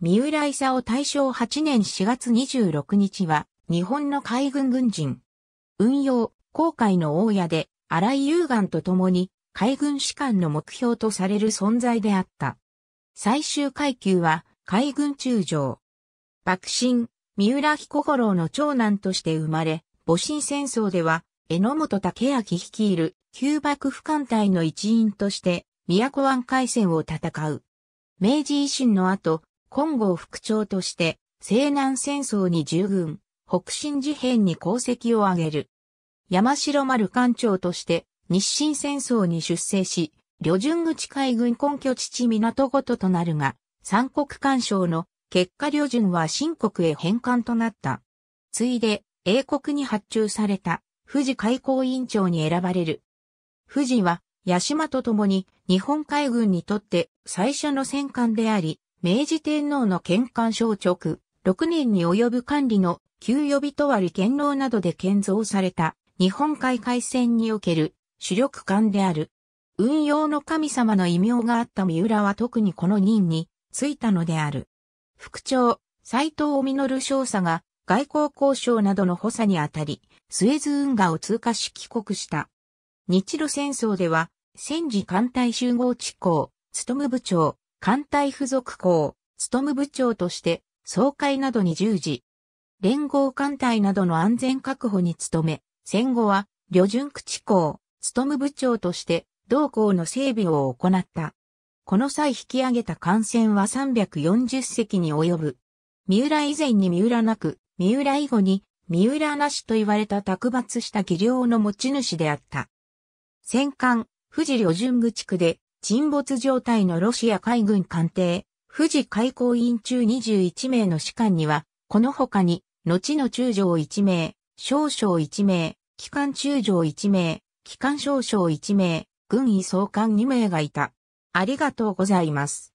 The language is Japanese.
三浦勲大正8年4月26日は、日本の海軍軍人。運用、航海の大家で、荒井雄岩と共に、海軍士官の目標とされる存在であった。最終階級は、海軍中将。幕臣、三浦彦五郎の長男として生まれ、戊辰戦争では、榎本武明率いる、旧幕府艦隊の一員として、都湾海戦を戦う。明治維新の後、金剛副長として、西南戦争に従軍、北進事変に功績を挙げる。山城丸艦長として、日清戦争に出征し、旅順口海軍根拠地港ごととなるが、三国干渉の結果旅順は新国へ返還となった。ついで、英国に発注された、富士海港委員長に選ばれる。富士は、八島と共に日本海軍にとって最初の戦艦であり、明治天皇の県官省直、6年に及ぶ管理の旧給とわ割堅牢などで建造された日本海海戦における主力艦である。運用の神様の異名があった三浦は特にこの任についたのである。副長、斎藤実少佐が外交交渉などの補佐にあたり、スエズ運河を通過し帰国した。日露戦争では、戦時艦隊集合地校、務部長、艦隊付属校、務部長として、総会などに従事。連合艦隊などの安全確保に努め、戦後は、旅順口校、務部長として、同校の整備を行った。この際引き上げた艦船は340隻に及ぶ。三浦以前に三浦なく、三浦以後に三浦なしと言われた卓抜した技量の持ち主であった。戦艦、富士旅順口区で沈没状態のロシア海軍艦艇、富士海港員中21名の士官には、この他に、後の中将1名、少将1名、機関中将1名、機関少将1名、軍医総監2名がいた。ありがとうございます。